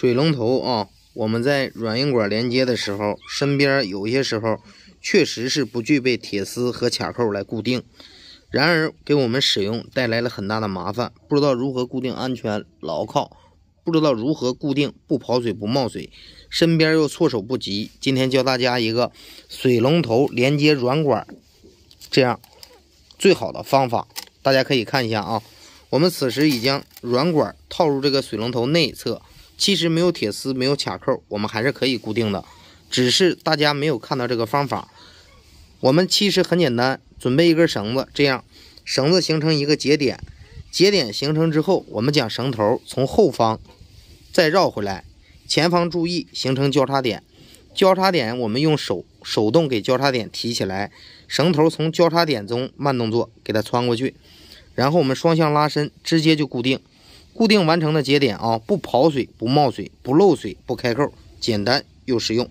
水龙头啊，我们在软硬管连接的时候，身边有些时候确实是不具备铁丝和卡扣来固定，然而给我们使用带来了很大的麻烦，不知道如何固定安全牢靠，不知道如何固定不跑水不冒水，身边又措手不及。今天教大家一个水龙头连接软管这样最好的方法，大家可以看一下啊，我们此时已将软管套入这个水龙头内侧。其实没有铁丝，没有卡扣，我们还是可以固定的，只是大家没有看到这个方法。我们其实很简单，准备一根绳子，这样绳子形成一个节点，节点形成之后，我们将绳头从后方再绕回来，前方注意形成交叉点，交叉点我们用手手动给交叉点提起来，绳头从交叉点中慢动作给它穿过去，然后我们双向拉伸，直接就固定。固定完成的节点啊，不跑水，不冒水，不漏水，不开扣，简单又实用。